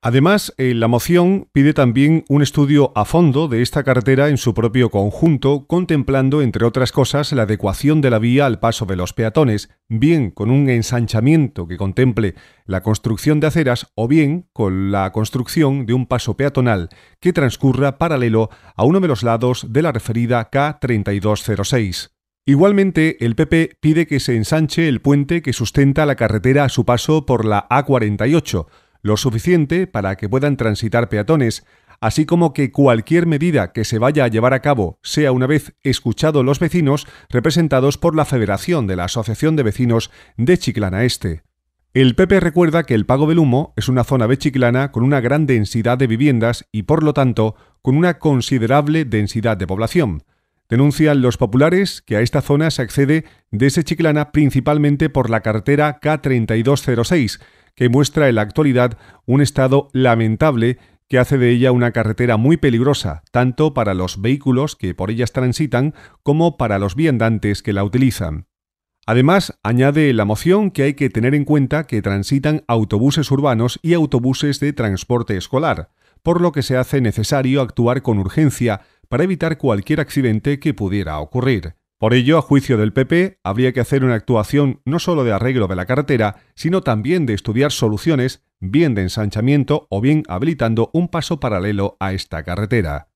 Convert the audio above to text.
Además, eh, la moción pide también un estudio a fondo de esta carretera en su propio conjunto, contemplando, entre otras cosas, la adecuación de la vía al paso de los peatones, bien con un ensanchamiento que contemple la construcción de aceras o bien con la construcción de un paso peatonal que transcurra paralelo a uno de los lados de la referida K3206. Igualmente, el PP pide que se ensanche el puente que sustenta la carretera a su paso por la A48, lo suficiente para que puedan transitar peatones, así como que cualquier medida que se vaya a llevar a cabo sea una vez escuchado los vecinos representados por la Federación de la Asociación de Vecinos de Chiclana Este. El PP recuerda que el Pago del Humo es una zona de Chiclana con una gran densidad de viviendas y, por lo tanto, con una considerable densidad de población. Denuncian los populares que a esta zona se accede desde Chiclana principalmente por la carretera K3206, que muestra en la actualidad un estado lamentable que hace de ella una carretera muy peligrosa, tanto para los vehículos que por ellas transitan como para los viandantes que la utilizan. Además, añade la moción que hay que tener en cuenta que transitan autobuses urbanos y autobuses de transporte escolar, por lo que se hace necesario actuar con urgencia para evitar cualquier accidente que pudiera ocurrir. Por ello, a juicio del PP, habría que hacer una actuación no solo de arreglo de la carretera, sino también de estudiar soluciones, bien de ensanchamiento o bien habilitando un paso paralelo a esta carretera.